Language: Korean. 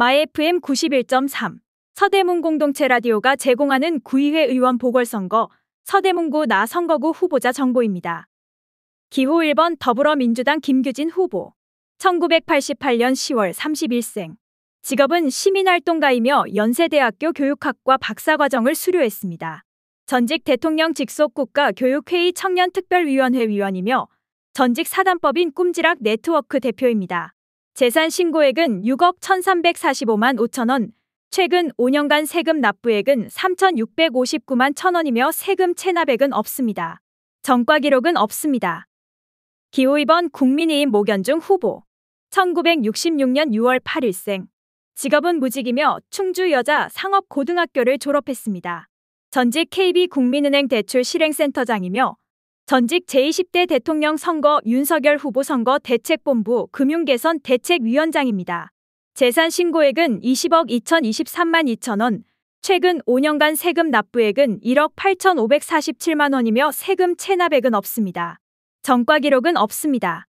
마FM 91.3 서대문 공동체 라디오가 제공하는 구의회 의원 보궐선거 서대문구 나 선거구 후보자 정보입니다. 기호 1번 더불어민주당 김규진 후보 1988년 10월 31생 직업은 시민활동가이며 연세대학교 교육학과 박사과정을 수료했습니다. 전직 대통령 직속 국가 교육회의 청년특별위원회 위원이며 전직 사단법인 꿈지락 네트워크 대표입니다. 재산 신고액은 6억 1,345만 5천 원, 최근 5년간 세금 납부액은 3,659만 천 원이며 세금 체납액은 없습니다. 정과 기록은 없습니다. 기호 2번 국민의힘 모견중 후보 1966년 6월 8일생 직업은 무직이며 충주 여자 상업고등학교를 졸업했습니다. 전직 KB 국민은행 대출 실행센터장이며 전직 제20대 대통령 선거 윤석열 후보 선거 대책본부 금융개선 대책위원장입니다. 재산 신고액은 20억 2023만 2천 원, 최근 5년간 세금 납부액은 1억 8,547만 원이며 세금 체납액은 없습니다. 정과 기록은 없습니다.